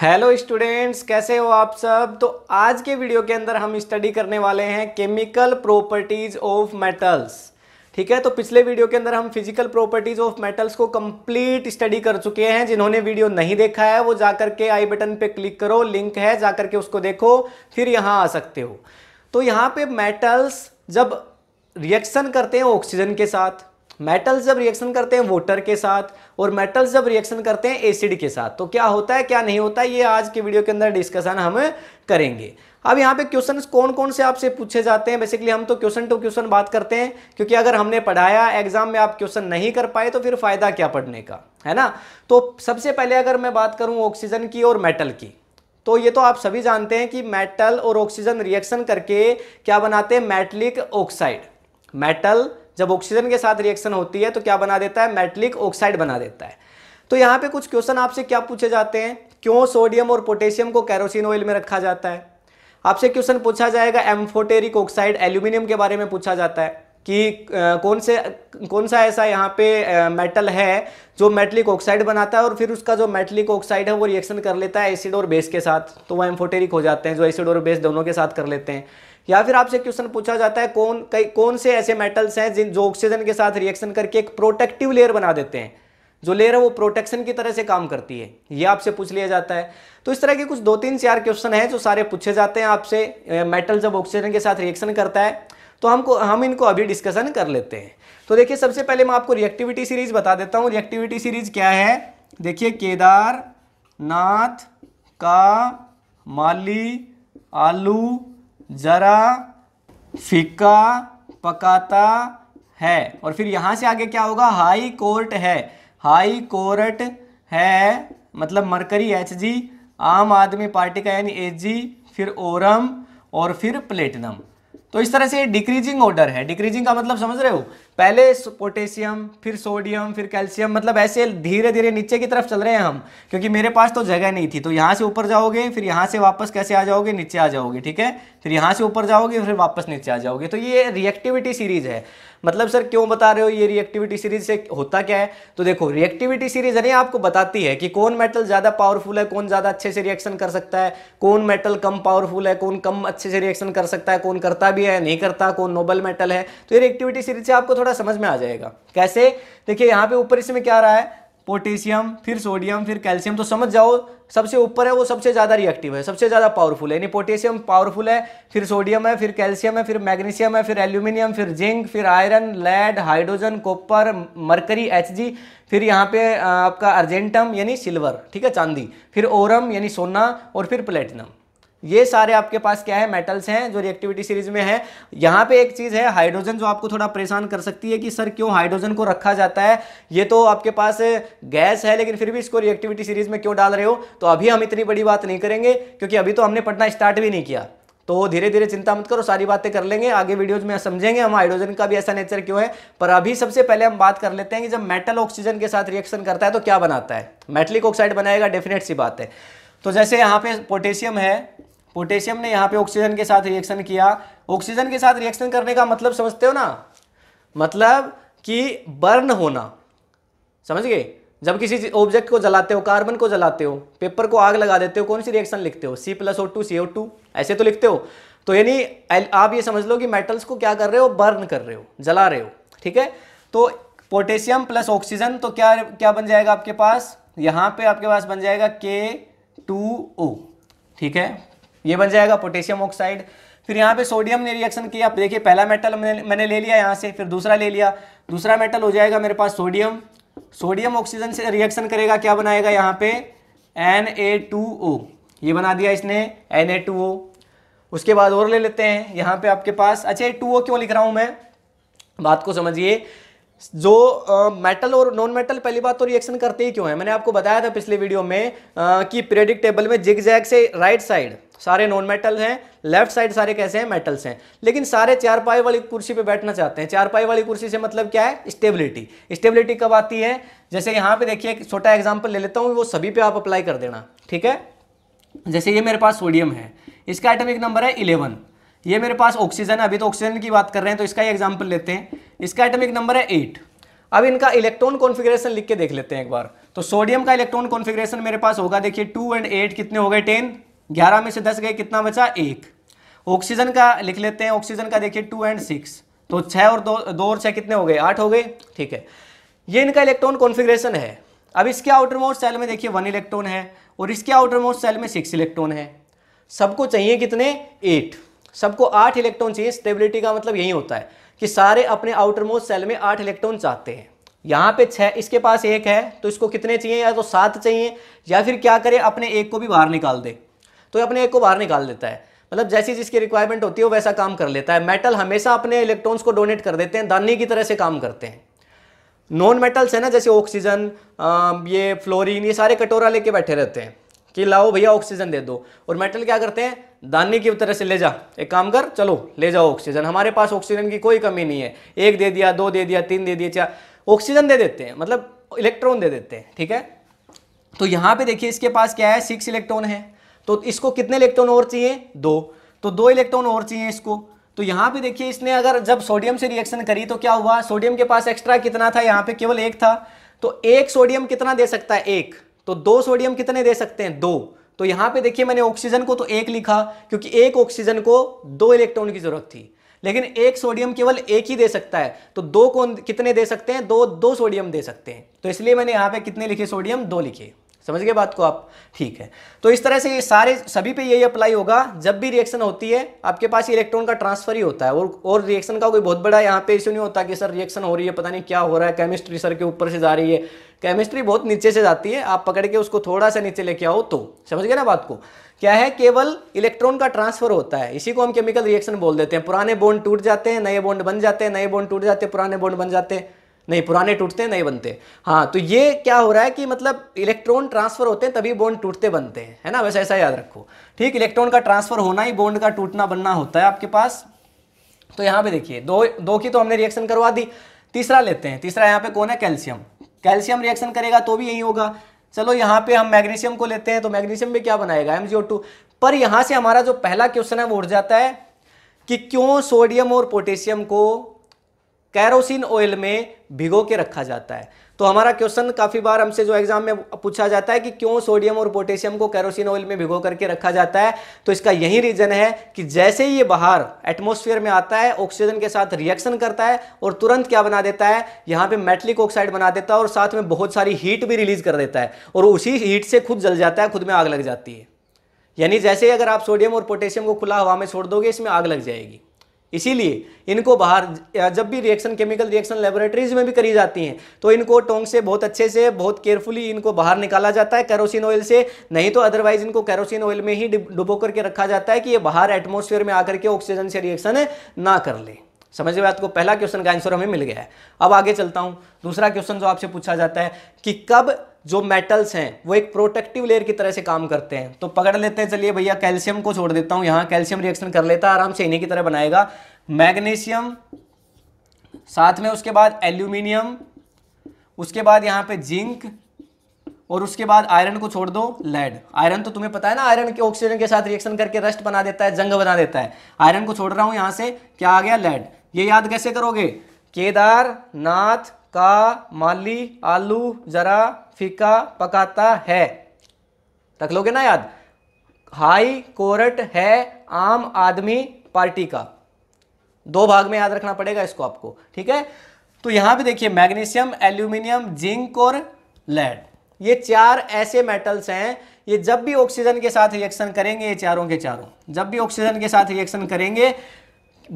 hello students कैसे हो आप सब तो आज के वीडियो के अंदर हम स्टडी करने वाले हैं केमिकल प्रॉपर्टीज ऑफ मेटल्स ठीक है तो पिछले वीडियो के अंदर हम फिजिकल प्रॉपर्टीज ऑफ मेटल्स को कंप्लीट स्टडी कर चुके हैं जिन्होंने वीडियो नहीं देखा है वो जाकर के आई बटन पे क्लिक करो लिंक है जाकर के उसको देखो फिर यहाँ आ सकते हो तो यहाँ पे मेटल्स जब रिएक्शन करते हैं ऑक्सीजन के साथ मेटल्स जब रिएक्शन करते हैं वोटर के साथ और मेटल्स जब रिएक्शन करते हैं एसिड के साथ तो क्या होता है क्या नहीं होता है ये आज के वीडियो के अंदर डिस्कशन हम करेंगे अब यहाँ पे क्वेश्चन कौन कौन से आपसे पूछे जाते हैं बेसिकली हम तो क्वेश्चन टू क्वेश्चन बात करते हैं क्योंकि अगर हमने पढ़ाया एग्जाम में आप क्वेश्चन नहीं कर पाए तो फिर फायदा क्या पढ़ने का है ना तो सबसे पहले अगर मैं बात करूँ ऑक्सीजन की और मेटल की तो ये तो आप सभी जानते हैं कि मेटल और ऑक्सीजन रिएक्शन करके क्या बनाते हैं मेटलिक ऑक्साइड मेटल जब ऑक्सीजन के साथ रिएक्शन होती है तो क्या बना देता है मेटलिक ऑक्साइड बना देता है तो यहाँ पे कुछ क्वेश्चन आपसे क्या पूछे जाते हैं क्यों सोडियम और पोटेशियम को कैरोसिन ऑयल में रखा जाता है आपसे क्वेश्चन पूछा जाएगा एम्फोटेरिक ऑक्साइड एल्यूमिनियम के बारे में पूछा जाता है कि कौन से कौन सा ऐसा यहाँ पे मेटल है जो मेटलिक ऑक्साइड बनाता है और फिर उसका जो मेटलिक ऑक्साइड है वो रिएक्शन कर लेता है एसिड और बेस के साथ तो वह एम्फोटेरिक हो जाते हैं जो एसिड और बेस दोनों के साथ कर लेते हैं या फिर आपसे क्वेश्चन पूछा जाता है कौन कई कौन से ऐसे मेटल्स हैं जिन जो ऑक्सीजन के साथ रिएक्शन करके एक प्रोटेक्टिव लेयर बना देते हैं जो लेयर है वो प्रोटेक्शन की तरह से काम करती है ये आपसे पूछ लिया जाता है तो इस तरह के कुछ दो तीन चार क्वेश्चन हैं जो सारे पूछे जाते हैं आपसे मेटल जब ऑक्सीजन के साथ रिएक्शन करता है तो हमको हम इनको अभी डिस्कशन कर लेते हैं तो देखिए सबसे पहले मैं आपको रिएक्टिविटी सीरीज बता देता हूँ रिएक्टिविटी सीरीज क्या है देखिए केदार नाथ का माली आलू ज़रा फिक्का पकाता है और फिर यहां से आगे क्या होगा हाई कोर्ट है हाई कोर्ट है मतलब मरकरी एच जी आम आदमी पार्टी का यानी एच जी फिर ओरम और फिर प्लेटिनम तो इस तरह से डिक्रीजिंग ऑर्डर है डिक्रीजिंग का मतलब समझ रहे हो पहले पोटेशियम फिर सोडियम फिर कैल्शियम मतलब ऐसे धीरे धीरे नीचे की तरफ चल रहे हैं हम क्योंकि मेरे पास तो जगह नहीं थी तो यहाँ से ऊपर जाओगे फिर यहाँ से वापस कैसे आ जाओगे नीचे आ जाओगे ठीक है फिर यहाँ से ऊपर जाओगे फिर वापस नीचे आ जाओगे तो ये रिएक्टिविटी सीरीज है मतलब सर क्यों बता रहे हो ये रिएक्टिविटी सीरीज से होता क्या है तो देखो रिएक्टिविटी सीरीज है आपको बताती है कि कौन मेटल ज़्यादा पावरफुल है कौन ज़्यादा अच्छे से रिएक्शन कर सकता है कौन मेटल कम पावरफुल है कौन कम अच्छे से रिएक्शन कर सकता है कौन करता भी है नहीं करता कौन नोबल मेटल है तो ये रिएक्टिविटी सीरीज से आपको थोड़ा थोड़ा समझ में आ जाएगा कैसे देखिए यहाँ पे ऊपर इसमें क्या रहा है पोटेशियम फिर सोडियम फिर कैल्शियम तो समझ जाओ सबसे ऊपर है वो सबसे ज़्यादा रिएक्टिव है सबसे ज़्यादा पावरफुल है यानी पोटेशियम पावरफुल है फिर सोडियम है फिर कैल्शियम है फिर मैग्नीशियम है फिर एल्यूमिनियम फिर जिंक फिर iron lead hydrogen copper mercury H फिर यहाँ पे आपका अर्जेंटम यानी सिल्वर ठीक है चांदी फिर ओरम यानी सोना और फिर प्लेटिनम ये सारे आपके पास क्या है मेटल्स हैं जो रिएक्टिविटी सीरीज में है यहाँ पे एक चीज़ है हाइड्रोजन जो आपको थोड़ा परेशान कर सकती है कि सर क्यों हाइड्रोजन को रखा जाता है ये तो आपके पास गैस है लेकिन फिर भी इसको रिएक्टिविटी सीरीज में क्यों डाल रहे हो तो अभी हम इतनी बड़ी बात नहीं करेंगे क्योंकि अभी तो हमने पढ़ना स्टार्ट भी नहीं किया तो धीरे धीरे चिंता मत करो सारी बातें कर लेंगे आगे वीडियोज में समझेंगे हम हाइड्रोजन का भी ऐसा नेचर क्यों है पर अभी सबसे पहले हम बात कर लेते हैं कि जब मेटल ऑक्सीजन के साथ रिएक्शन करता है तो क्या बनाता है मेटलिक ऑक्साइड बनाएगा डेफिनेट सी बात है तो जैसे यहाँ पे पोटेशियम है पोटेशियम ने यहां पे ऑक्सीजन के साथ रिएक्शन किया ऑक्सीजन के साथ रिएक्शन करने का मतलब समझते हो ना मतलब कि बर्न होना समझ गए जब किसी ऑब्जेक्ट को जलाते हो कार्बन को जलाते हो पेपर को आग लगा देते हो कौन सी रिएक्शन लिखते हो C plus O two C O two ऐसे तो लिखते हो तो यानी आप ये समझ लो कि मेटल्स को क्या कर रहे हो बर्न कर रहे हो जला रहे हो ठीक है तो पोटेशियम प्लस ऑक्सीजन तो क्या क्या बन जाएगा आपके पास यहाँ पे आपके पास बन जाएगा के टू ओ ठीक है ये बन जाएगा पोटेशियम ऑक्साइड फिर यहाँ पे सोडियम ने रिएक्शन किया देखिए पहला मेटल मैंने, ले लिया यहाँ से फिर दूसरा ले लिया दूसरा मेटल हो जाएगा मेरे पास सोडियम सोडियम ऑक्सीजन से रिएक्शन करेगा क्या बनाएगा यहाँ पे ओ ये बना दिया इसने ओ उसके बाद और ले लेते हैं यहाँ पे आपके पास अच्छा ये टू क्यों लिख रहा हूँ मैं बात को समझिए जो मेटल और नॉन मेटल पहली बात तो रिएक्शन करते ही क्यों है मैंने आपको बताया था पिछले वीडियो में आ, कि पीरियडिक टेबल में जिग जैग से राइट साइड सारे नॉन मेटल हैं लेफ्ट साइड सारे कैसे हैं मेटल्स हैं लेकिन सारे चार पाई वाली कुर्सी पे बैठना चाहते हैं चार पाई वाली कुर्सी से मतलब क्या है स्टेबिलिटी स्टेबिलिटी कब आती है जैसे यहाँ पे देखिए एक छोटा एग्जाम्पल ले लेता हूँ वो सभी पे आप अप्लाई कर देना ठीक है जैसे ये मेरे पास सोडियम है इसका एटमिक नंबर है इलेवन ये मेरे पास ऑक्सीजन है अभी तो ऑक्सीजन की बात कर रहे हैं तो इसका ही एग्जाम्पल लेते हैं इसका एटमिक नंबर है एट अब इनका इलेक्ट्रॉन कॉन्फिग्रेशन लिख के देख लेते हैं एक बार तो सोडियम का इलेक्ट्रॉन कॉन्फिग्रेशन मेरे पास होगा देखिए टू एंड एट कितने हो गए टेन ग्यारह में से दस गए कितना बचा एक ऑक्सीजन का लिख लेते हैं ऑक्सीजन का देखिए टू एंड सिक्स तो छः और दो दो और छः कितने हो गए आठ हो गए ठीक है ये इनका इलेक्ट्रॉन कॉन्फिग्रेशन है अब इसके आउटर मोस्ट सेल में देखिए वन इलेक्ट्रॉन है और इसके आउटर मोस्ट सेल में सिक्स इलेक्ट्रॉन है सबको चाहिए कितने एट सबको आठ इलेक्ट्रॉन चाहिए स्टेबिलिटी का मतलब यही होता है कि सारे अपने आउटर मोस्ट सेल में आठ इलेक्ट्रॉन चाहते हैं यहाँ पे छः इसके पास एक है तो इसको कितने चाहिए या तो सात चाहिए या फिर क्या करे अपने एक को भी बाहर निकाल दे तो ये अपने एक को बाहर निकाल देता है मतलब जैसी जिसकी रिक्वायरमेंट होती है हो, वैसा काम कर लेता है मेटल हमेशा अपने इलेक्ट्रॉन्स को डोनेट कर देते हैं दानी की तरह से काम करते हैं नॉन मेटल्स है ना जैसे ऑक्सीजन ये फ्लोरीन ये सारे कटोरा लेके बैठे रहते हैं कि लाओ भैया ऑक्सीजन दे दो और मेटल क्या करते हैं दानी की तरह से ले जा एक काम कर चलो ले जाओ ऑक्सीजन हमारे पास ऑक्सीजन की कोई कमी नहीं है एक दे दिया दो दे दिया तीन दे दिया चार ऑक्सीजन दे देते हैं मतलब इलेक्ट्रॉन दे देते हैं ठीक है तो यहां पे देखिए इसके पास क्या है सिक्स इलेक्ट्रॉन है तो इसको कितने इलेक्ट्रॉन और चाहिए दो तो दो इलेक्ट्रॉन और चाहिए इसको तो यहां पे देखिए इसने अगर जब सोडियम से रिएक्शन करी तो क्या हुआ सोडियम के पास एक्स्ट्रा कितना था यहां पे केवल एक था तो एक सोडियम कितना दे सकता है एक तो दो सोडियम कितने दे सकते हैं दो तो यहां पे देखिए मैंने ऑक्सीजन को तो एक लिखा क्योंकि एक ऑक्सीजन को दो इलेक्ट्रॉन की जरूरत थी लेकिन एक सोडियम केवल एक ही दे सकता है तो दो कौन कितने दे सकते हैं दो दो सोडियम दे सकते हैं तो इसलिए मैंने यहाँ पे कितने लिखे सोडियम दो लिखे समझ गए बात को आप ठीक है तो इस तरह से ये सारे सभी पे यही अप्लाई होगा जब भी रिएक्शन होती है आपके पास इलेक्ट्रॉन का ट्रांसफर ही होता है और और रिएक्शन का कोई बहुत बड़ा यहाँ पे इश्यू नहीं होता कि सर रिएक्शन हो रही है पता नहीं क्या हो रहा है केमिस्ट्री सर के ऊपर से जा रही है केमिस्ट्री बहुत नीचे से जाती है आप पकड़ के उसको थोड़ा सा नीचे लेके आओ तो समझ गए ना बात को क्या है केवल इलेक्ट्रॉन का ट्रांसफर होता है इसी को हम केमिकल रिएक्शन बोल देते हैं पुराने बॉन्ड टूट जाते हैं नए बॉन्ड बन जाते हैं नए बॉन्ड टूट जाते हैं पुराने बॉन्ड बन जाते हैं नहीं पुराने टूटते नहीं बनते हाँ तो ये क्या हो रहा है कि मतलब इलेक्ट्रॉन ट्रांसफर होते हैं तभी बॉन्ड टूटते बनते हैं है ना वैसे ऐसा याद रखो ठीक इलेक्ट्रॉन का ट्रांसफर होना ही बॉन्ड का टूटना बनना होता है आपके पास तो यहाँ पे देखिए दो दो की तो हमने रिएक्शन करवा दी तीसरा लेते हैं तीसरा यहाँ पे कौन है कैल्शियम कैल्शियम रिएक्शन करेगा तो भी यही होगा चलो यहाँ पे हम मैग्नीशियम को लेते हैं तो मैग्नीशियम भी क्या बनाएगा एम पर यहाँ से हमारा जो पहला क्वेश्चन है वो उठ जाता है कि क्यों सोडियम और पोटेशियम को कैरोसिन ऑयल में भिगो के रखा जाता है तो हमारा क्वेश्चन काफ़ी बार हमसे जो एग्जाम में पूछा जाता है कि क्यों सोडियम और पोटेशियम को कैरोसिन ऑयल में भिगो करके रखा जाता है तो इसका यही रीजन है कि जैसे ही ये बाहर एटमोस्फेयर में आता है ऑक्सीजन के साथ रिएक्शन करता है और तुरंत क्या बना देता है यहाँ पे मेटलिक ऑक्साइड बना देता है और साथ में बहुत सारी हीट भी रिलीज कर देता है और उसी हीट से खुद जल जाता है खुद में आग लग जाती है यानी जैसे ही अगर आप सोडियम और पोटेशियम को खुला हवा में छोड़ दोगे इसमें आग लग जाएगी इसीलिए इनको बाहर जब भी रिएक्शन केमिकल रिएक्शन लेबोरेटरीज में भी करी जाती हैं तो इनको टोंग से बहुत अच्छे से बहुत केयरफुली इनको बाहर निकाला जाता है कैरोसिन ऑयल से नहीं तो अदरवाइज इनको कैरोसिन ऑयल में ही डुबो करके रखा जाता है कि ये बाहर एटमोसफेयर में आकर के ऑक्सीजन से रिएक्शन ना कर ले समझ गए बात को पहला क्वेश्चन का आंसर हमें मिल गया है अब आगे चलता हूं दूसरा क्वेश्चन जो आपसे पूछा जाता है कि कब जो मेटल्स हैं वो एक प्रोटेक्टिव लेयर की तरह से काम करते हैं तो पकड़ लेते हैं चलिए भैया कैल्शियम को छोड़ देता हूं यहाँ कैल्शियम रिएक्शन कर लेता है आराम से इन्हीं की तरह बनाएगा मैग्नीशियम साथ में उसके बाद एल्यूमिनियम उसके बाद यहाँ पे जिंक और उसके बाद आयरन को छोड़ दो लेड आयरन तो तुम्हें पता है ना आयरन के ऑक्सीजन के साथ रिएक्शन करके रस्ट बना देता है जंग बना देता है आयरन को छोड़ रहा हूं यहाँ से क्या आ गया लेड ये याद कैसे करोगे केदार नाथ का माली आलू जरा फीका पकाता है रख लोगे ना याद हाई कोर्ट है आम आदमी पार्टी का दो भाग में याद रखना पड़ेगा इसको आपको ठीक है तो यहां भी देखिए मैग्नीशियम एल्यूमिनियम जिंक और लेड ये चार ऐसे मेटल्स हैं ये जब भी ऑक्सीजन के साथ रिएक्शन करेंगे ये चारों के चारों जब भी ऑक्सीजन के साथ रिएक्शन करेंगे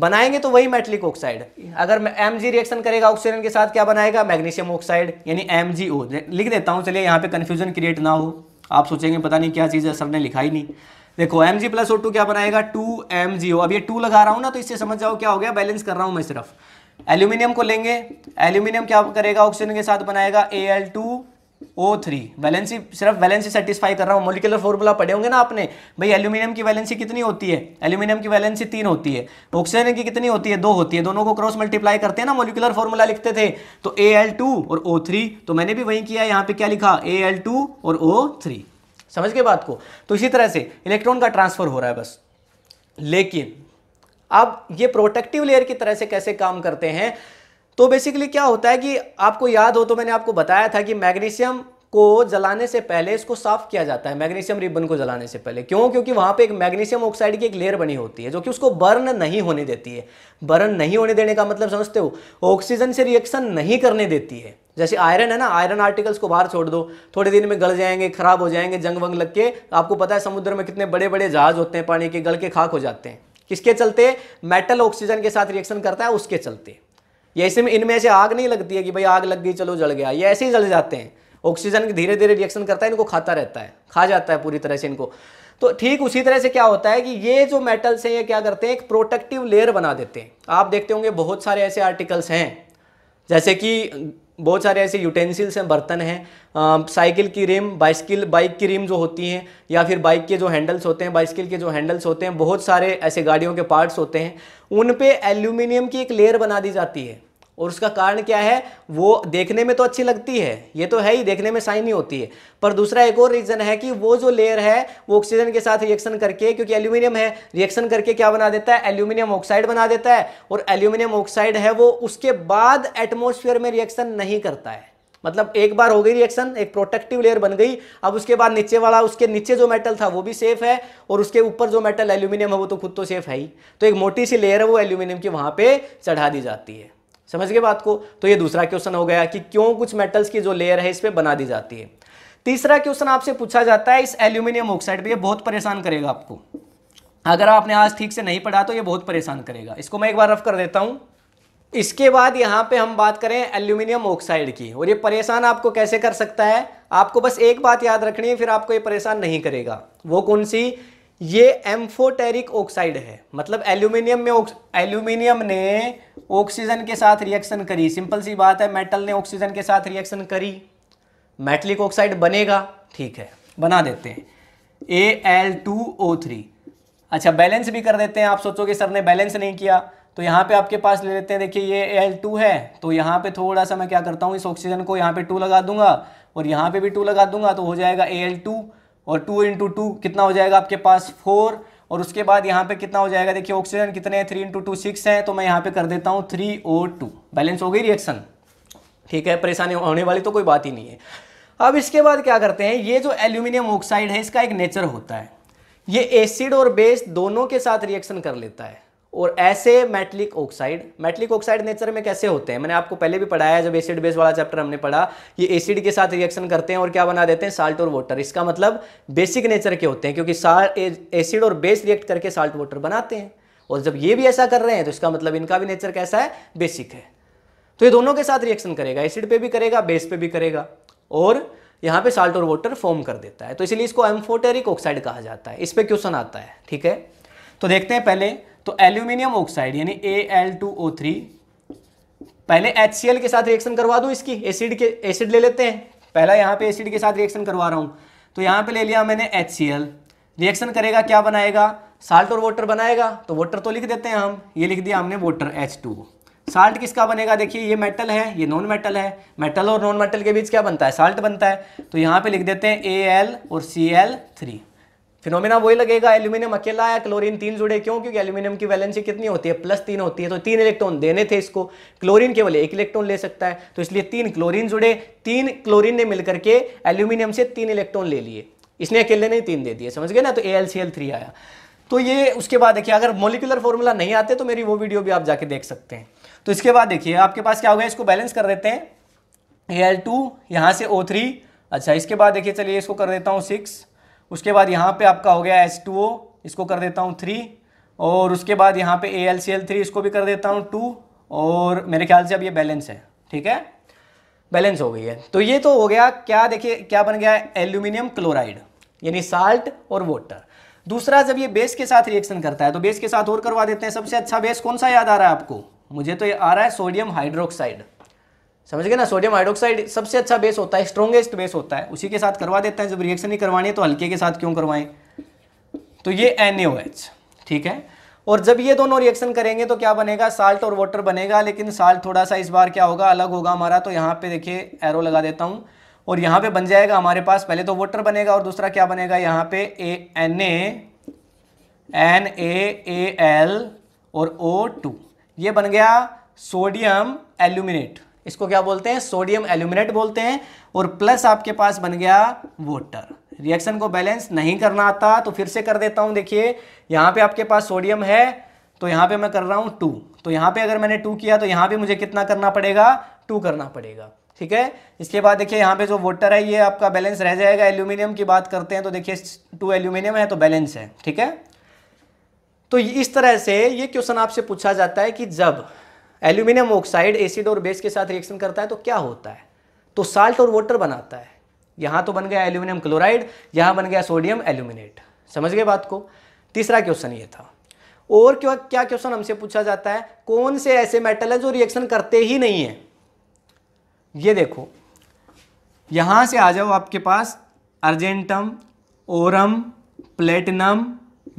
बनाएंगे तो वही मेटलिक ऑक्साइड अगर एम जी रिएक्शन करेगा ऑक्सीजन के साथ क्या बनाएगा मैग्नीशियम ऑक्साइड यानी एम जी ओ लिख देता हूँ चलिए यहाँ पे कन्फ्यूजन क्रिएट ना हो आप सोचेंगे पता नहीं क्या चीज़ है सर ने लिखा ही नहीं देखो M G plus O two क्या बनाएगा टू एम जी ओ अब ये टू लगा रहा हूँ ना तो इससे समझ जाओ क्या हो गया बैलेंस कर रहा हूँ मैं सिर्फ एल्यूमिनियम को लेंगे एल्यूमिनियम क्या करेगा ऑक्सीजन के साथ बनाएगा A L two O three valency सिर्फ वैलेंसी सेटिस्फाई कर रहा हूँ मोलिकुलर फॉर्मूला पढ़े होंगे ना आपने भाई एल्यूमिनियम की वैलेंसी कितनी होती है एल्यूमिनियम की वैलेंसी तीन होती है ऑक्सीजन की कितनी होती है दो होती है दोनों को क्रॉस मल्टीप्लाई करते हैं ना मोलिकुलर फॉर्मूला लिखते थे तो ए एल टू और ओ थ्री तो मैंने भी वही किया यहाँ पे क्या लिखा ए एल टू और ओ थ्री समझ गए बात को तो इसी तरह से इलेक्ट्रॉन का ट्रांसफर हो रहा है बस लेकिन अब ये प्रोटेक्टिव लेयर की तरह से कैसे काम करते हैं तो बेसिकली क्या होता है कि आपको याद हो तो मैंने आपको बताया था कि मैग्नीशियम को जलाने से पहले इसको साफ किया जाता है मैग्नीशियम रिबन को जलाने से पहले क्यों क्योंकि वहां पे एक मैग्नीशियम ऑक्साइड की एक लेयर बनी होती है जो कि उसको बर्न नहीं होने देती है बर्न नहीं होने देने का मतलब समझते हो ऑक्सीजन से रिएक्शन नहीं करने देती है जैसे आयरन है ना आयरन आर्टिकल्स को बाहर छोड़ दो थोड़े दिन में गल जाएंगे खराब हो जाएंगे जंग वंग लग के आपको पता है समुद्र में कितने बड़े बड़े जहाज होते हैं पानी के गल के खाक हो जाते हैं किसके चलते मेटल ऑक्सीजन के साथ रिएक्शन करता है उसके चलते ये ऐसे में इनमें ऐसे आग नहीं लगती है कि भाई आग लग गई चलो जल गया ये ऐसे ही जल जाते हैं ऑक्सीजन धीरे धीरे रिएक्शन करता है इनको खाता रहता है खा जाता है पूरी तरह से इनको तो ठीक उसी तरह से क्या होता है कि ये जो मेटल्स हैं ये क्या करते हैं एक प्रोटेक्टिव लेयर बना देते हैं आप देखते होंगे बहुत सारे ऐसे आर्टिकल्स हैं जैसे कि बहुत सारे ऐसे यूटेंसिल्स हैं बर्तन हैं साइकिल की रिम बाइस्किल बाइक की रिम जो होती हैं या फिर बाइक के जो हैंडल्स होते हैं बाइस्किल के जो हैंडल्स होते हैं बहुत सारे ऐसे गाड़ियों के पार्ट्स होते हैं उन पे एल्यूमिनियम की एक लेयर बना दी जाती है और उसका कारण क्या है वो देखने में तो अच्छी लगती है ये तो है ही देखने में साइनी होती है पर दूसरा एक और रीज़न है कि वो जो लेयर है वो ऑक्सीजन के साथ रिएक्शन करके क्योंकि एल्यूमिनियम है रिएक्शन करके क्या बना देता है एल्यूमिनियम ऑक्साइड बना देता है और एल्यूमिनियम ऑक्साइड है वो उसके बाद एटमोसफियर में रिएक्शन नहीं करता है मतलब एक बार हो गई रिएक्शन एक प्रोटेक्टिव लेयर बन गई अब उसके बाद नीचे वाला उसके नीचे जो मेटल था वो भी सेफ है और उसके ऊपर जो मेटल एल्यूमिनियम है वो तो खुद तो सेफ है ही तो एक मोटी सी लेयर है वो एल्यूमिनियम की वहाँ पे चढ़ा दी जाती है समझ गए बात को तो ये दूसरा क्वेश्चन हो गया कि क्यों कुछ मेटल्स की जो लेयर है इस पर बना दी जाती है तीसरा क्वेश्चन आपसे पूछा जाता है इस एल्यूमिनियम ऑक्साइड पे ये बहुत परेशान करेगा आपको अगर आपने आज ठीक से नहीं पढ़ा तो ये बहुत परेशान करेगा इसको मैं एक बार रफ कर देता हूँ इसके बाद यहाँ पे हम बात करें एल्यूमिनियम ऑक्साइड की और ये परेशान आपको कैसे कर सकता है आपको बस एक बात याद रखनी है फिर आपको ये परेशान नहीं करेगा वो कौन सी ये एम्फोटेरिक ऑक्साइड है मतलब एल्यूमिनियम में एल्यूमिनियम ने ऑक्सीजन के साथ रिएक्शन करी सिंपल सी बात है मेटल ने ऑक्सीजन के साथ रिएक्शन करी मेटलिक ऑक्साइड बनेगा ठीक है बना देते हैं A L two O three अच्छा बैलेंस भी कर देते हैं आप सोचोगे सर ने बैलेंस नहीं किया तो यहाँ पे आपके पास ले लेते हैं देखिए ये एल टू है तो यहाँ पे थोड़ा सा मैं क्या करता हूँ इस ऑक्सीजन को यहाँ पे टू लगा दूंगा और यहाँ पे भी टू लगा दूंगा तो हो जाएगा ए एल टू और टू इंटू टू कितना हो जाएगा आपके पास फोर और उसके बाद यहाँ पे कितना हो जाएगा देखिए ऑक्सीजन कितने हैं थ्री इंटू टू सिक्स हैं तो मैं यहाँ पे कर देता हूँ थ्री ओ टू बैलेंस हो गई रिएक्शन ठीक है परेशानी होने वाली तो कोई बात ही नहीं है अब इसके बाद क्या करते हैं ये जो एल्यूमिनियम ऑक्साइड है इसका एक नेचर होता है ये एसिड और बेस दोनों के साथ रिएक्शन कर लेता है और ऐसे metallic oxide metallic oxide nature में कैसे होते हैं मैंने आपको पहले भी पढ़ाया जब एसिड बेस वाला चैप्टर हमने पढ़ा ये एसिड के साथ रिएक्शन करते हैं और क्या बना देते हैं साल्ट और वाटर इसका मतलब बेसिक नेचर के होते हैं क्योंकि एसिड और बेस रिएक्ट करके साल्ट वाटर बनाते हैं और जब ये भी ऐसा कर रहे हैं तो इसका मतलब इनका भी नेचर कैसा है बेसिक है तो ये दोनों के साथ रिएक्शन करेगा एसिड पे भी करेगा बेस पे भी करेगा और यहाँ पे साल्ट और वाटर फॉर्म कर देता है तो इसलिए इसको एम्फोटेरिक ऑक्साइड कहा जाता है इस पर क्वेश्चन आता है ठीक है तो देखते हैं पहले तो एल्यूमिनियम ऑक्साइड यानी A L two O three पहले एच सी एल के साथ रिएक्शन करवा दूँ इसकी एसिड के एसिड ले लेते हैं पहला यहाँ पे एसिड के साथ रिएक्शन करवा रहा हूँ तो यहाँ पे ले लिया मैंने एच सी एल रिएक्शन करेगा क्या बनाएगा साल्ट और वाटर बनाएगा तो वाटर तो लिख देते हैं हम ये लिख दिया हमने वाटर एच टू साल्ट किसका बनेगा देखिए ये मेटल है ये नॉन मेटल है मेटल और नॉन मेटल के बीच क्या बनता है साल्ट बनता है तो यहाँ पे लिख देते हैं ए एल और सी एल थ्री फिनोमिना वही लगेगा एल्यूमिनियम अकेला आया क्लोरीन तीन जुड़े क्यों क्योंकि एल्यूमिनियम की वैलेंसी कितनी होती है प्लस तीन होती है तो तीन इलेक्ट्रॉन देने थे इसको क्लोरीन केवल एक इलेक्ट्रॉन ले सकता है तो इसलिए तीन क्लोरीन जुड़े तीन क्लोरीन ने मिलकर के एल्यूमिनियम से तीन इलेक्ट्रॉन ले लिए इसने अकेले नहीं तीन दे दिए समझ गए ना तो ए आया तो ये उसके बाद देखिए अगर मोलिकुलर फॉर्मूला नहीं आते तो मेरी वो वीडियो भी आप जाके देख सकते हैं तो इसके बाद देखिए आपके पास क्या हो गया इसको बैलेंस कर देते हैं ए एल टू यहाँ से ओ थ्री अच्छा इसके बाद देखिए चलिए इसको कर देता हूँ सिक्स उसके बाद यहाँ पे आपका हो गया एच टू ओ इसको कर देता हूँ थ्री और उसके बाद यहाँ पे A L C L three इसको भी कर देता हूँ टू और मेरे ख्याल से अब ये बैलेंस है ठीक है बैलेंस हो गई है तो ये तो हो गया क्या देखिए क्या बन गया एल्यूमिनियम क्लोराइड यानी साल्ट और वाटर दूसरा जब ये बेस के साथ रिएक्शन करता है तो बेस के साथ और करवा देते हैं सबसे अच्छा बेस कौन सा याद आ रहा है आपको मुझे तो ये आ रहा है सोडियम हाइड्रोक्साइड समझ गए ना सोडियम हाइड्रोक्साइड सबसे अच्छा बेस होता है स्ट्रॉन्गेस्ट बेस होता है उसी के साथ करवा देते हैं जब रिएक्शन नहीं करवानी है तो हल्के के साथ क्यों करवाएं तो ये एन ठीक है और जब ये दोनों रिएक्शन करेंगे तो क्या बनेगा साल्ट और वाटर बनेगा लेकिन साल्ट थोड़ा सा इस बार क्या होगा अलग होगा हमारा तो यहाँ पे देखिए एरो लगा देता हूँ और यहाँ पे बन जाएगा हमारे पास पहले तो वाटर बनेगा और दूसरा क्या बनेगा यहाँ पे A N A N A A L और ओ टू ये बन गया सोडियम एल्यूमिनेट इसको क्या बोलते हैं सोडियम एल्यूमिनेट बोलते हैं और प्लस आपके पास बन गया वोटर रिएक्शन को बैलेंस नहीं करना आता तो फिर से कर देता हूं देखिए यहाँ पे आपके पास सोडियम है तो यहाँ पे मैं कर रहा हूं टू तो यहाँ पे अगर मैंने टू किया तो यहां पे मुझे कितना करना पड़ेगा टू करना पड़ेगा ठीक है इसके बाद देखिए यहाँ पे जो वोटर है ये आपका बैलेंस रह जाएगा एल्यूमिनियम की बात करते हैं तो देखिए टू एल्यूमिनियम है तो बैलेंस है ठीक है तो इस तरह से ये क्वेश्चन आपसे पूछा जाता है कि जब एल्यूमिनियम ऑक्साइड एसिड और बेस के साथ रिएक्शन करता है तो क्या होता है तो साल्ट और वाटर बनाता है यहां तो बन गया एल्यूमिनियम क्लोराइड यहाँ बन गया सोडियम एल्यूमिनेट समझ गए बात को तीसरा क्वेश्चन ये था और क्यों क्या क्वेश्चन हमसे पूछा जाता है कौन से ऐसे मेटल है जो रिएक्शन करते ही नहीं है ये देखो यहाँ से आ जाओ आपके पास अर्जेंटम ओरम प्लेटिनम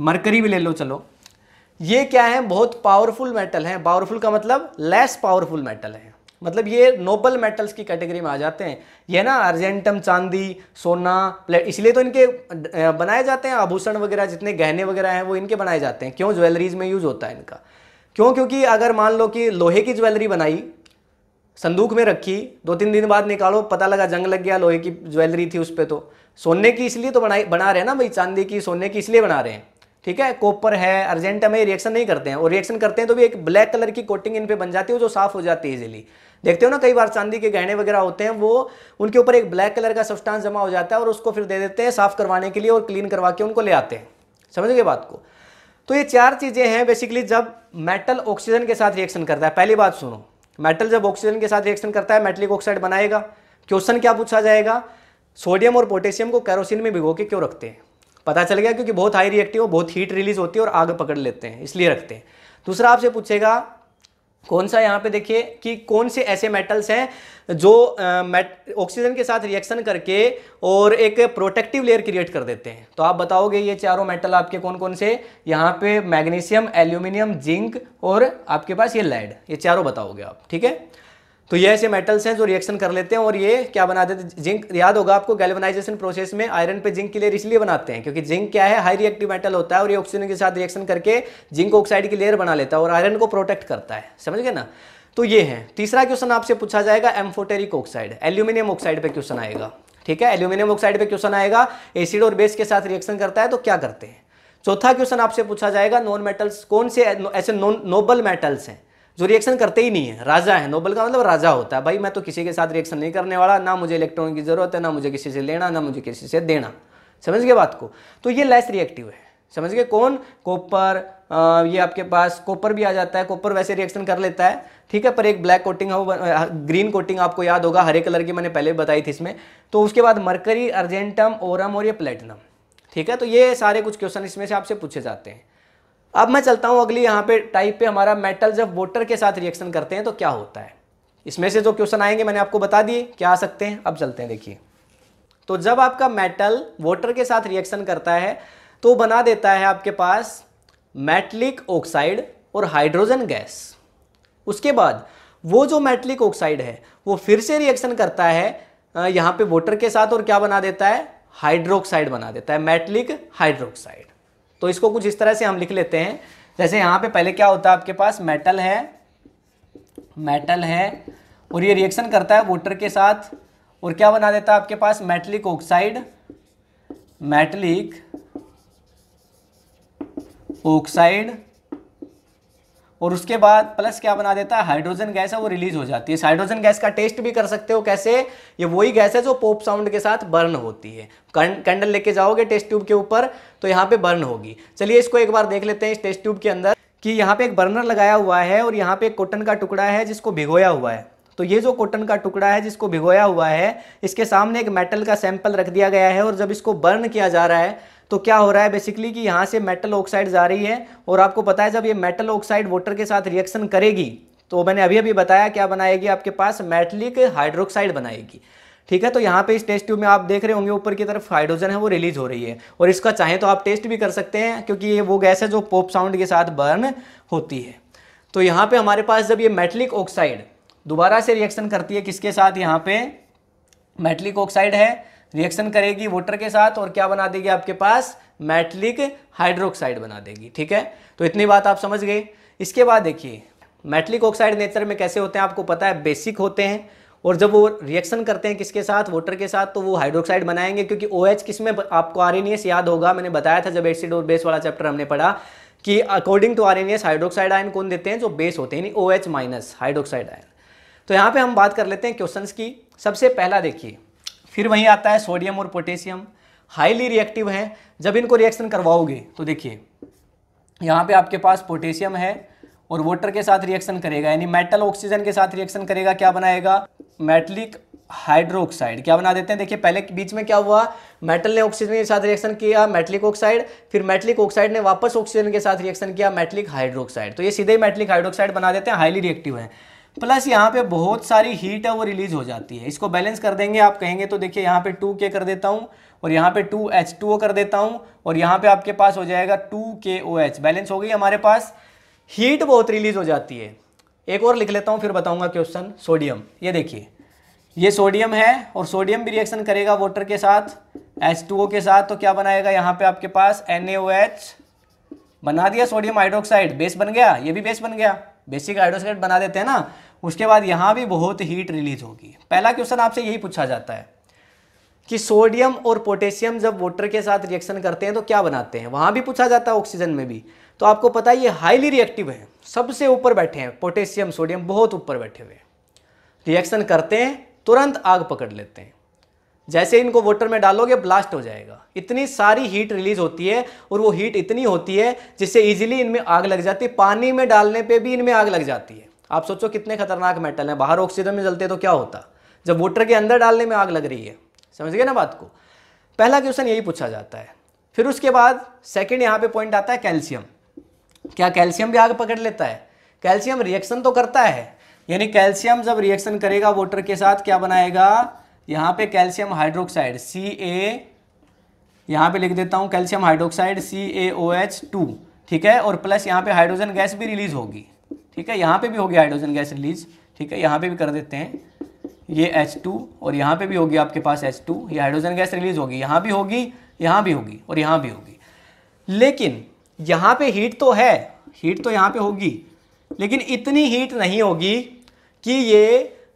मरकरी भी ले लो चलो ये क्या है बहुत पावरफुल मेटल है पावरफुल का मतलब लेस पावरफुल मेटल है मतलब ये नोबल मेटल्स की कैटेगरी में आ जाते हैं ये ना अर्जेंटम चांदी सोना इसलिए तो इनके बनाए जाते हैं आभूषण वगैरह जितने गहने वगैरह हैं वो इनके बनाए जाते हैं क्यों ज्वेलरीज में यूज़ होता है इनका क्यों क्योंकि अगर मान लो कि लोहे की ज्वेलरी बनाई संदूक में रखी दो तीन दिन बाद निकालो पता लगा जंग लग गया लोहे की ज्वेलरी थी उस पर तो सोने की इसलिए तो बनाई बना रहे हैं ना भाई चांदी की सोने की इसलिए बना रहे हैं ठीक है कॉपर है अर्जेंटा में रिएक्शन नहीं करते हैं और रिएक्शन करते हैं तो भी एक ब्लैक कलर की कोटिंग इन पे बन जाती है जो साफ हो जाती है इजिली देखते हो ना कई बार चांदी के गहने वगैरह होते हैं वो उनके ऊपर एक ब्लैक कलर का सब्सटेंस जमा हो जाता है और उसको फिर दे देते हैं साफ करवाने के लिए और क्लीन करवा के उनको ले आते हैं समझ गए बात को तो ये चार चीज़ें हैं बेसिकली जब मेटल ऑक्सीजन के साथ रिएक्शन करता है पहली बात सुनो मेटल जब ऑक्सीजन के साथ रिएक्शन करता है मेटलिक ऑक्साइड बनाएगा क्वेश्चन क्या पूछा जाएगा सोडियम और पोटेशियम को कैरोसिन में भिगो के क्यों रखते हैं पता चल गया क्योंकि बहुत हाई रिएक्टिव बहुत हीट रिलीज होती है और आग पकड़ लेते हैं इसलिए रखते हैं दूसरा आपसे पूछेगा कौन सा यहाँ पे देखिए कि कौन से ऐसे मेटल्स हैं जो ऑक्सीजन के साथ रिएक्शन करके और एक प्रोटेक्टिव लेयर क्रिएट कर देते हैं तो आप बताओगे ये चारों मेटल आपके कौन कौन से यहाँ पे मैग्नीशियम एल्यूमिनियम जिंक और आपके पास ये लेड ये चारों बताओगे आप ठीक है तो ये ऐसे मेटल्स हैं जो रिएक्शन कर लेते हैं और ये क्या बना देते हैं जिंक याद होगा आपको गैल्वनाइजेशन प्रोसेस में आयरन पे जिंक के लेयर इसलिए बनाते हैं क्योंकि जिंक क्या है हाई रिएक्टिव मेटल होता है और ये ऑक्सीजन के साथ रिएक्शन करके जिंक ऑक्साइड की लेयर बना लेता है और आयरन को प्रोटेक्ट करता है समझ गए ना तो ये है तीसरा क्वेश्चन आपसे पूछा जाएगा एम्फोटेरिक ऑक्साइड एल्यूमिनियम ऑक्साइड पर क्वेश्चन आएगा ठीक है एल्यूमिनियम ऑक्साइड पर क्वेश्चन आएगा एसिड और बेस के साथ रिएक्शन करता है तो क्या करते हैं चौथा क्वेश्चन आपसे पूछा जाएगा नॉन मेटल्स कौन से ऐसे नॉन नोबल मेटल्स हैं जो रिएक्शन करते ही नहीं है राजा है नोबल का मतलब राजा होता है भाई मैं तो किसी के साथ रिएक्शन नहीं करने वाला ना मुझे इलेक्ट्रॉन की जरूरत है ना मुझे किसी से लेना ना मुझे किसी से देना समझ गए बात को तो ये लेस रिएक्टिव है समझ गए कौन कॉपर ये आपके पास कॉपर भी आ जाता है कॉपर वैसे रिएक्शन कर लेता है ठीक है पर एक ब्लैक कोटिंग है वो ग्रीन कोटिंग आपको याद होगा हरे कलर की मैंने पहले बताई थी इसमें तो उसके बाद मरकरी अर्जेंटम ओरम और ये प्लेटिनम ठीक है तो ये सारे कुछ क्वेश्चन इसमें से आपसे पूछे जाते हैं अब मैं चलता हूँ अगली यहाँ पे टाइप पे हमारा मेटल जब वोटर के साथ रिएक्शन करते हैं तो क्या होता है इसमें से जो क्वेश्चन आएंगे मैंने आपको बता दिए क्या आ सकते हैं अब चलते हैं देखिए तो जब आपका मेटल वोटर के साथ रिएक्शन करता है तो बना देता है आपके पास मेटलिक ऑक्साइड और हाइड्रोजन गैस उसके बाद वो जो मेटलिक ऑक्साइड है वो फिर से रिएक्शन करता है यहाँ पे वोटर के साथ और क्या बना देता है हाइड्रोक्साइड बना देता है मेटलिक हाइड्रोक्साइड तो इसको कुछ इस तरह से हम लिख लेते हैं जैसे यहाँ पे पहले क्या होता है आपके पास मेटल है मेटल है और ये रिएक्शन करता है वोटर के साथ और क्या बना देता है आपके पास मेटलिक ऑक्साइड मेटलिक ऑक्साइड और उसके बाद प्लस क्या बना देता है हाइड्रोजन गैस है वो रिलीज हो जाती है इस हाइड्रोजन गैस का टेस्ट भी कर सकते हो कैसे ये वही गैस है जो पोप साउंड के साथ बर्न होती है कैंडल लेके जाओगे टेस्ट ट्यूब के ऊपर तो यहाँ पे बर्न होगी चलिए इसको एक बार देख लेते हैं इस टेस्ट ट्यूब के अंदर कि यहाँ पे एक बर्नर लगाया हुआ है और यहाँ पे एक कॉटन का टुकड़ा है जिसको भिगोया हुआ है तो ये जो कॉटन का टुकड़ा है जिसको भिगोया हुआ है इसके सामने एक मेटल का सैंपल रख दिया गया है और जब इसको बर्न किया जा रहा है तो क्या हो रहा है बेसिकली कि यहाँ से मेटल ऑक्साइड जा रही है और आपको पता है जब ये मेटल ऑक्साइड वाटर के साथ रिएक्शन करेगी तो मैंने अभी अभी बताया क्या बनाएगी आपके पास मेटलिक हाइड्रोक्साइड बनाएगी ठीक है तो यहाँ पे इस टेस्ट ट्यूब में आप देख रहे होंगे ऊपर की तरफ हाइड्रोजन है वो रिलीज हो रही है और इसका चाहे तो आप टेस्ट भी कर सकते हैं क्योंकि ये वो गैस है जो पॉप साउंड के साथ बर्न होती है तो यहाँ पे हमारे पास जब ये मेटलिक ऑक्साइड दोबारा से रिएक्शन करती है किसके साथ यहाँ पे मेटलिक ऑक्साइड है रिएक्शन करेगी वाटर के साथ और क्या बना देगी आपके पास मेटलिक हाइड्रोक्साइड बना देगी ठीक है तो इतनी बात आप समझ गए इसके बाद देखिए मेटलिक ऑक्साइड नेचर में कैसे होते हैं आपको पता है बेसिक होते हैं और जब वो रिएक्शन करते हैं किसके साथ वाटर के साथ तो वो हाइड्रोक्साइड बनाएंगे क्योंकि ओ OH एच किस में आपको आर याद होगा मैंने बताया था जब एसिड और बेस वाला चैप्टर हमने पढ़ा कि according to R hydroxide ion कौन देते हैं जो बेस होते हैं यानी O H minus hydroxide ion तो यहाँ पे हम बात कर लेते हैं क्वेश्चंस की सबसे पहला देखिए फिर वहीं आता है सोडियम और पोटेशियम हाईली रिएक्टिव है जब इनको रिएक्शन करवाओगे तो देखिए यहाँ पे आपके पास पोटेशियम है और वाटर के साथ रिएक्शन करेगा यानी मेटल ऑक्सीजन के साथ रिएक्शन करेगा क्या बनाएगा मेटलिक हाइड्रोक्साइड क्या बना देते हैं देखिए पहले बीच में क्या हुआ मेटल ने ऑक्सीजन के साथ रिएक्शन किया मेटलिक ऑक्साइड फिर मेटलिक ऑक्साइड ने वापस ऑक्सीजन के साथ रिएक्शन किया मेटलिक हाइड्रोक्साइड तो ये सीधे मेटलिक हाइड्रोक्साइड बना देते हैं हाईली रिएक्टिव है प्लस यहाँ पे बहुत सारी हीट है वो रिलीज हो जाती है इसको बैलेंस कर देंगे आप कहेंगे तो देखिए यहाँ पे टू के कर देता हूँ और यहाँ पे टू एच टू ओ कर देता हूँ और यहाँ पे आपके पास हो जाएगा टू के ओ एच बैलेंस हो गई हमारे पास हीट बहुत रिलीज हो जाती है एक और लिख लेता हूँ फिर बताऊँगा क्वेश्चन सोडियम ये देखिए ये सोडियम है और सोडियम भी रिएक्शन करेगा वाटर के साथ एच टू ओ के साथ तो क्या बनाएगा यहाँ पे आपके पास एन ए ओ एच बना दिया सोडियम हाइड्रोक्साइड बेस बन गया ये भी बेस बन गया बेसिक हाइड्रोसकेट बना देते हैं ना उसके बाद यहाँ भी बहुत हीट रिलीज होगी पहला क्वेश्चन आपसे यही पूछा जाता है कि सोडियम और पोटेशियम जब वाटर के साथ रिएक्शन करते हैं तो क्या बनाते हैं वहाँ भी पूछा जाता है ऑक्सीजन में भी तो आपको पता है ये हाईली रिएक्टिव है सबसे ऊपर बैठे हैं पोटेशियम सोडियम बहुत ऊपर बैठे हुए हैं रिएक्शन करते हैं तुरंत आग पकड़ लेते हैं जैसे इनको वाटर में डालोगे ब्लास्ट हो जाएगा इतनी सारी हीट रिलीज होती है और वो हीट इतनी होती है जिससे इजीली इनमें आग लग जाती है पानी में डालने पे भी इनमें आग लग जाती है आप सोचो कितने खतरनाक मेटल हैं बाहर ऑक्सीजन में जलते तो क्या होता जब वोटर के अंदर डालने में आग लग रही है समझ गए ना बात को पहला क्वेश्चन यही पूछा जाता है फिर उसके बाद सेकेंड यहाँ पे पॉइंट आता है कैल्शियम क्या कैल्शियम भी आग पकड़ लेता है कैल्शियम रिएक्शन तो करता है यानी कैल्शियम जब रिएक्शन करेगा वोटर के साथ क्या बनाएगा यहाँ पे कैल्शियम हाइड्रोक्साइड सी ए यहाँ पे लिख देता हूँ calcium hydroxide C A O H two ठीक है और प्लस यहाँ पे हाइड्रोजन गैस भी रिलीज होगी ठीक है यहाँ पे भी होगी हाइड्रोजन गैस रिलीज ठीक है यहाँ पे भी कर देते हैं ये टू और यहाँ पे भी होगी आपके पास टू ये हाइड्रोजन गैस रिलीज होगी यहाँ भी होगी यहाँ भी होगी और यहाँ भी होगी लेकिन यहाँ पर हीट तो है हीट तो यहाँ पर होगी लेकिन इतनी हीट नहीं होगी कि ये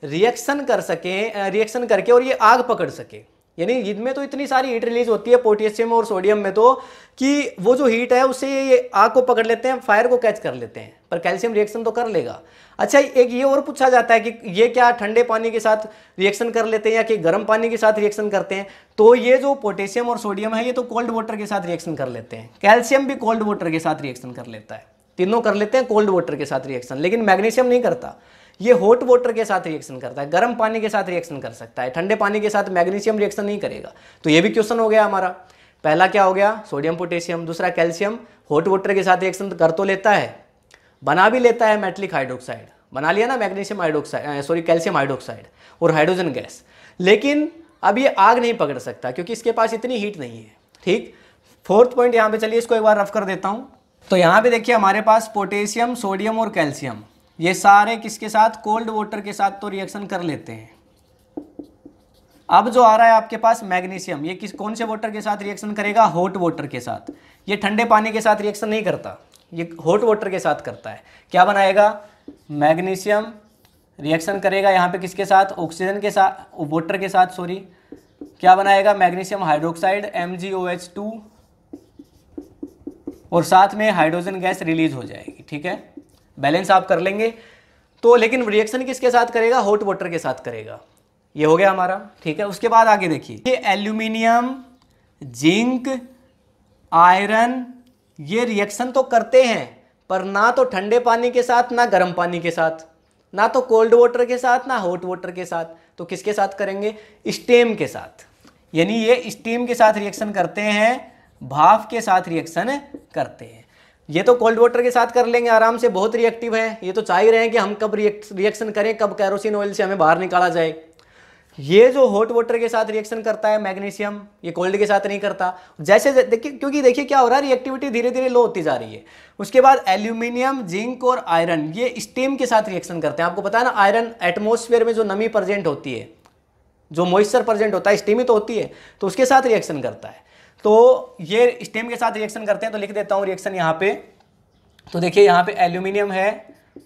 रिएक्शन कर सकें रिएक्शन करके और ये आग पकड़ सके यानी ईद में तो इतनी सारी हीट रिलीज होती है पोटेशियम और सोडियम में तो कि वो जो हीट है उससे ये आग को पकड़ लेते हैं फायर को कैच कर लेते हैं पर कैल्शियम रिएक्शन तो कर लेगा अच्छा एक ये और पूछा जाता है कि ये क्या ठंडे पानी के साथ रिएक्शन कर लेते हैं या कि गर्म पानी के साथ रिएक्शन करते हैं तो ये जो पोटेशियम और सोडियम है ये तो कोल्ड वाटर के साथ रिएक्शन कर लेते हैं कैल्शियम भी कोल्ड वाटर के साथ रिएक्शन कर लेता है तीनों कर लेते हैं कोल्ड वाटर के साथ रिएक्शन लेकिन मैग्नीशियम नहीं करता ये हॉट वाटर के साथ रिएक्शन करता है गर्म पानी के साथ रिएक्शन कर सकता है ठंडे पानी के साथ मैग्नीशियम रिएक्शन नहीं करेगा तो ये भी क्वेश्चन हो गया हमारा पहला क्या हो गया सोडियम पोटेशियम दूसरा कैल्शियम हॉट वाटर के साथ रिएक्शन कर तो लेता है बना भी लेता है मेटलिक हाइड्रोक्साइड बना लिया ना magnesium hydroxide sorry calcium hydroxide और हाइड्रोजन गैस लेकिन अब ये आग नहीं पकड़ सकता क्योंकि इसके पास इतनी हीट नहीं है ठीक फोर्थ पॉइंट यहाँ पे चलिए इसको एक बार रफ कर देता हूँ तो यहाँ पे देखिए हमारे पास पोटेशियम सोडियम और कैल्शियम ये सारे किसके साथ कोल्ड वाटर के साथ तो रिएक्शन कर लेते हैं अब जो आ रहा है आपके पास मैग्नीशियम ये किस कौन से वाटर के साथ रिएक्शन करेगा हॉट वाटर के साथ ये ठंडे पानी के साथ रिएक्शन नहीं करता ये हॉट वाटर के साथ करता है क्या बनाएगा मैग्नीशियम रिएक्शन करेगा यहाँ पे किसके साथ ऑक्सीजन के साथ वाटर के साथ सॉरी क्या बनाएगा मैग्नीशियम हाइड्रोक्साइड एम और साथ में हाइड्रोजन गैस रिलीज हो जाएगी ठीक है बैलेंस आप कर लेंगे तो लेकिन रिएक्शन किसके साथ करेगा हॉट वाटर के साथ करेगा ये हो गया हमारा ठीक है उसके बाद आगे देखिए ये एल्यूमिनियम जिंक आयरन ये रिएक्शन तो करते हैं पर ना तो ठंडे पानी के साथ ना गर्म पानी के साथ ना तो कोल्ड वाटर के साथ ना हॉट वाटर के साथ तो किसके साथ करेंगे स्टेम के साथ यानी ये स्टीम के साथ रिएक्शन करते हैं भाप के साथ रिएक्शन करते हैं ये तो कोल्ड वाटर के साथ कर लेंगे आराम से बहुत रिएक्टिव है ये तो चाह ही रहे हैं कि हम कब रिएक्शन करें कब कैरोसिन ऑयल से हमें बाहर निकाला जाए ये जो हॉट वाटर के साथ रिएक्शन करता है मैग्नीशियम ये कोल्ड के साथ नहीं करता जैसे देखिए क्योंकि देखिए क्या हो रहा है रिएक्टिविटी धीरे धीरे लो होती जा रही है उसके बाद एल्यूमिनियम जिंक और आयरन ये स्टीम के साथ रिएक्शन करते हैं आपको पता है ना आयरन एटमोसफेयर में जो नमी प्रजेंट होती है जो मॉइस्चर प्रजेंट होता है स्टीम ही तो होती है तो उसके साथ रिएक्शन करता है तो ये स्टेम के साथ रिएक्शन करते हैं तो लिख देता हूँ रिएक्शन यहाँ पे तो देखिए यहाँ पे एल्यूमिनियम है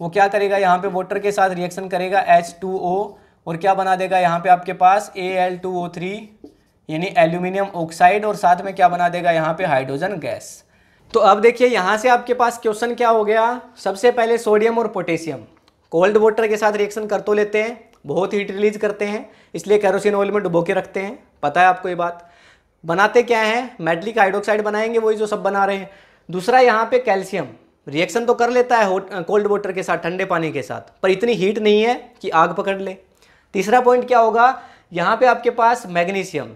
वो क्या करेगा यहाँ पे वोटर के साथ रिएक्शन करेगा ओ और क्या बना देगा यहाँ पे आपके पास थ्री यानी एल्यूमिनियम ऑक्साइड और साथ में क्या बना देगा यहाँ पे हाइड्रोजन गैस तो अब देखिए यहाँ से आपके पास क्वेश्चन क्या हो गया सबसे पहले सोडियम और पोटेशियम कोल्ड वाटर के साथ रिएक्शन कर तो लेते हैं बहुत हीट रिलीज करते हैं इसलिए कैरोसिन ऑयल में डुबो के रखते हैं पता है आपको ये बात बनाते क्या है मेटलिक हाइड्रोक्साइड बनाएंगे वही जो सब बना रहे हैं दूसरा यहाँ पे कैल्शियम रिएक्शन तो कर लेता है कोल्ड वाटर के साथ ठंडे पानी के साथ पर इतनी हीट नहीं है कि आग पकड़ ले तीसरा पॉइंट क्या होगा यहाँ पे आपके पास मैग्नीशियम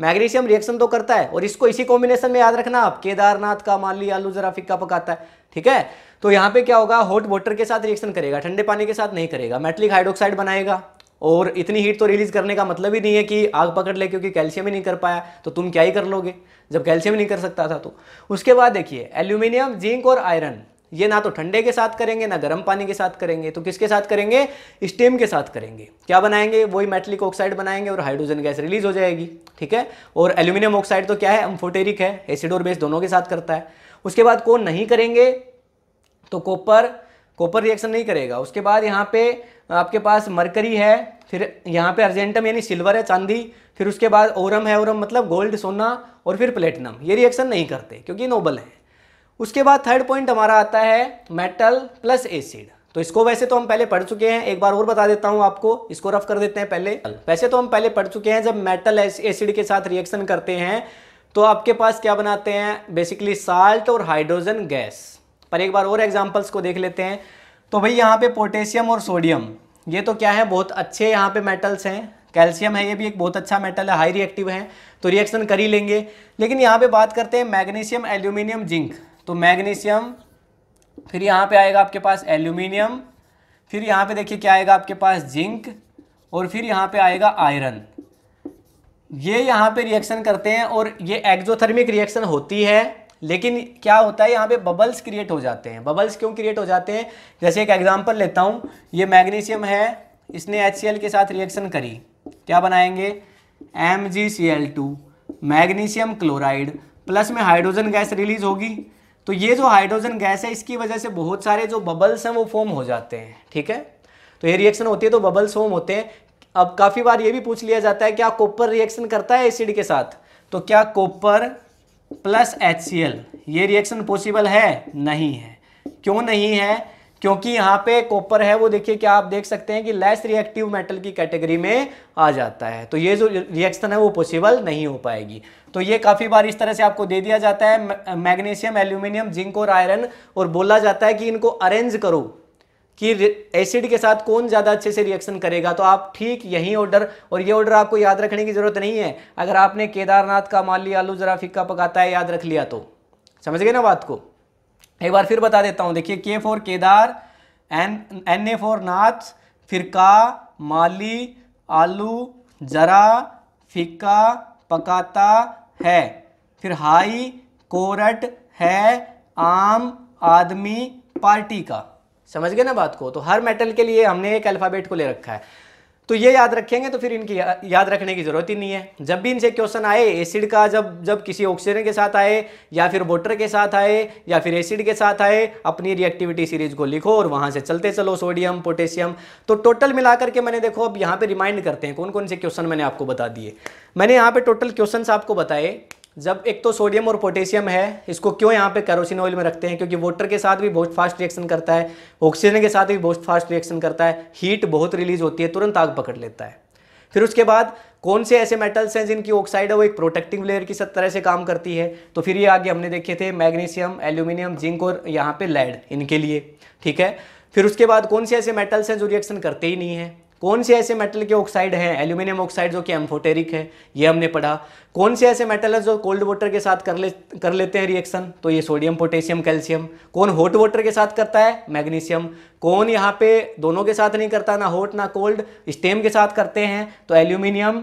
मैग्नीशियम रिएक्शन तो करता है और इसको इसी कॉम्बिनेशन में याद रखना आप केदारनाथ का माली आलू जरा फिक्का पकाता है ठीक है तो यहाँ पे क्या होगा हॉट वाटर के साथ रिएक्शन करेगा ठंडे पानी के साथ नहीं करेगा मेटलिक हाइड्रोक्साइड बनाएगा और इतनी हीट तो रिलीज़ करने का मतलब ही नहीं है कि आग पकड़ ले क्योंकि कैल्शियम ही नहीं कर पाया तो तुम क्या ही कर लोगे जब कैल्शियम नहीं कर सकता था तो उसके बाद देखिए एल्यूमिनियम जिंक और आयरन ये ना तो ठंडे के साथ करेंगे ना गर्म पानी के साथ करेंगे तो किसके साथ करेंगे स्टीम के साथ करेंगे क्या बनाएंगे वही मेटलिक ऑक्साइड बनाएंगे और हाइड्रोजन गैस रिलीज हो जाएगी ठीक है और एल्यूमिनियम ऑक्साइड तो क्या है अम्फोटेरिक है एसिड और बेस दोनों के साथ करता है उसके बाद कौन नहीं करेंगे तो कॉपर कॉपर रिएक्शन नहीं करेगा उसके बाद यहाँ पे आपके पास मरकरी है फिर यहाँ पे अर्जेंटम यानी सिल्वर है चांदी फिर उसके बाद ओरम है ओरम मतलब गोल्ड सोना और फिर प्लेटिनम ये रिएक्शन नहीं करते क्योंकि नोबल है उसके बाद थर्ड पॉइंट हमारा आता है मेटल प्लस एसिड तो इसको वैसे तो हम पहले पढ़ चुके हैं एक बार और बता देता हूँ आपको इसको रफ कर देते हैं पहले वैसे तो हम पहले पढ़ चुके हैं जब मेटल एसिड के साथ रिएक्शन करते हैं तो आपके पास क्या बनाते हैं बेसिकली साल्ट और हाइड्रोजन गैस पर एक बार और एग्जाम्पल्स को देख लेते हैं तो भाई यहाँ पे पोटेशियम और सोडियम ये तो क्या है बहुत अच्छे यहाँ पे मेटल्स हैं कैल्शियम है ये भी एक बहुत अच्छा मेटल है हाई रिएक्टिव है तो रिएक्शन कर ही लेंगे लेकिन यहाँ पे बात करते हैं मैग्नीशियम एल्यूमिनियम जिंक तो मैग्नीशियम फिर यहाँ पे आएगा आपके पास एल्यूमिनियम फिर यहाँ पे देखिए क्या आएगा आपके पास जिंक और फिर यहाँ पे आएगा आयरन ये यहाँ पे रिएक्शन करते हैं और ये एक्जोथर्मिक रिएक्शन होती है लेकिन क्या होता है यहाँ पे बबल्स क्रिएट हो जाते हैं बबल्स क्यों क्रिएट हो जाते हैं जैसे एक एग्जाम्पल लेता हूँ ये मैग्नीशियम है इसने एच के साथ रिएक्शन करी क्या बनाएंगे एम मैग्नीशियम क्लोराइड प्लस में हाइड्रोजन गैस रिलीज होगी तो ये जो हाइड्रोजन गैस है इसकी वजह से बहुत सारे जो बबल्स हैं वो फॉर्म हो जाते हैं ठीक है तो ये रिएक्शन होती है तो बबल्स फॉर्म होते हैं अब काफ़ी बार ये भी पूछ लिया जाता है क्या कॉपर रिएक्शन करता है एसिड के साथ तो क्या कॉपर प्लस एच ये रिएक्शन पॉसिबल है नहीं है क्यों नहीं है क्योंकि यहाँ पे कॉपर है वो देखिए क्या आप देख सकते हैं कि लेस रिएक्टिव मेटल की कैटेगरी में आ जाता है तो ये जो रिएक्शन है वो पॉसिबल नहीं हो पाएगी तो ये काफ़ी बार इस तरह से आपको दे दिया जाता है मैग्नीशियम एल्यूमिनियम जिंक और आयरन और बोला जाता है कि इनको अरेंज करो कि एसिड के साथ कौन ज़्यादा अच्छे से रिएक्शन करेगा तो आप ठीक यही ऑर्डर और ये ऑर्डर आपको याद रखने की ज़रूरत नहीं है अगर आपने केदारनाथ का मान लिया आलू ज़रा फिक्का पकाता है याद रख लिया तो समझ गए ना बात को एक बार फिर बता देता हूँ देखिए K for Kedar N N A for Nath फिरका माली आलू ज़रा फिक्का पकाता है फिर हाई कोरट है आम आदमी पार्टी का समझ गए ना बात को तो हर मेटल के लिए हमने एक अल्फ़ाबेट को ले रखा है तो ये याद रखेंगे तो फिर इनकी याद रखने की ज़रूरत ही नहीं है जब भी इनसे क्वेश्चन आए एसिड का जब जब किसी ऑक्सीजन के साथ आए या फिर वोटर के साथ आए या फिर एसिड के साथ आए अपनी रिएक्टिविटी सीरीज को लिखो और वहां से चलते चलो सोडियम पोटेशियम तो टोटल मिलाकर के मैंने देखो अब यहाँ पे रिमाइंड करते हैं कौन कौन से क्वेश्चन मैंने आपको बता दिए मैंने यहाँ पे टोटल क्वेश्चन आपको बताए जब एक तो सोडियम और पोटेशियम है इसको क्यों यहाँ पे कैरोसिन ऑयल में रखते हैं क्योंकि वाटर के साथ भी बहुत फास्ट रिएक्शन करता है ऑक्सीजन के साथ भी बहुत फास्ट रिएक्शन करता है हीट बहुत रिलीज होती है तुरंत आग पकड़ लेता है फिर उसके बाद कौन से ऐसे मेटल्स हैं जिनकी ऑक्साइड है वो एक प्रोटेक्टिव लेयर की तरह से काम करती है तो फिर ये आगे हमने देखे थे मैग्नीशियम एल्यूमिनियम जिंक और यहाँ पे लेड इनके लिए ठीक है फिर उसके बाद कौन से ऐसे मेटल्स हैं जो रिएक्शन करते ही नहीं है कौन से ऐसे मेटल के ऑक्साइड हैं एल्यूमिनियम ऑक्साइड जो कि एम्फोटेरिक है ये हमने पढ़ा कौन से ऐसे मेटल है जो कोल्ड वाटर के साथ कर ले कर लेते हैं रिएक्शन तो ये सोडियम पोटेशियम कैल्शियम कौन हॉट वाटर के साथ करता है मैग्नीशियम कौन यहाँ पे दोनों के साथ नहीं करता ना हॉट ना कोल्ड स्टेम के साथ करते हैं तो एल्यूमिनियम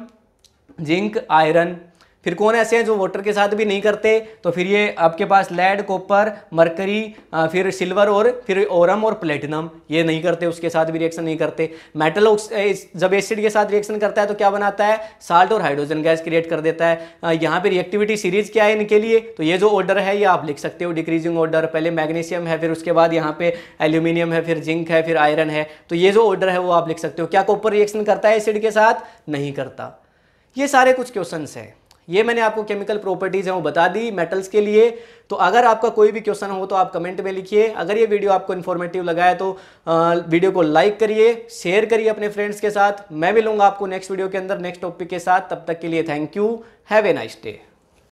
जिंक आयरन फिर कौन ऐसे हैं जो वाटर के साथ भी नहीं करते तो फिर ये आपके पास लेड कॉपर मरकरी फिर सिल्वर और फिर ओरम और प्लेटिनम ये नहीं करते उसके साथ भी रिएक्शन नहीं करते मेटल जब एसिड के साथ रिएक्शन करता है तो क्या बनाता है साल्ट और हाइड्रोजन गैस क्रिएट कर देता है यहाँ पे रिएक्टिविटी सीरीज क्या है इनके लिए तो ये जो ऑर्डर है ये आप लिख सकते हो डिक्रीजिंग ऑर्डर पहले मैग्नीशियम है फिर उसके बाद यहाँ पे एल्यूमिनियम है फिर जिंक है फिर आयरन है तो ये जो ऑर्डर है वो आप लिख सकते हो क्या कॉपर रिएक्शन करता है एसिड के साथ नहीं करता ये सारे कुछ क्वेश्चन हैं ये मैंने आपको केमिकल प्रॉपर्टीज़ हैं वो बता दी मेटल्स के लिए तो अगर आपका कोई भी क्वेश्चन हो तो आप कमेंट में लिखिए अगर ये वीडियो आपको इन्फॉर्मेटिव लगा है तो वीडियो को लाइक करिए शेयर करिए अपने फ्रेंड्स के साथ मैं मिलूंगा आपको नेक्स्ट वीडियो के अंदर नेक्स्ट टॉपिक के साथ तब तक के लिए thank you have a nice day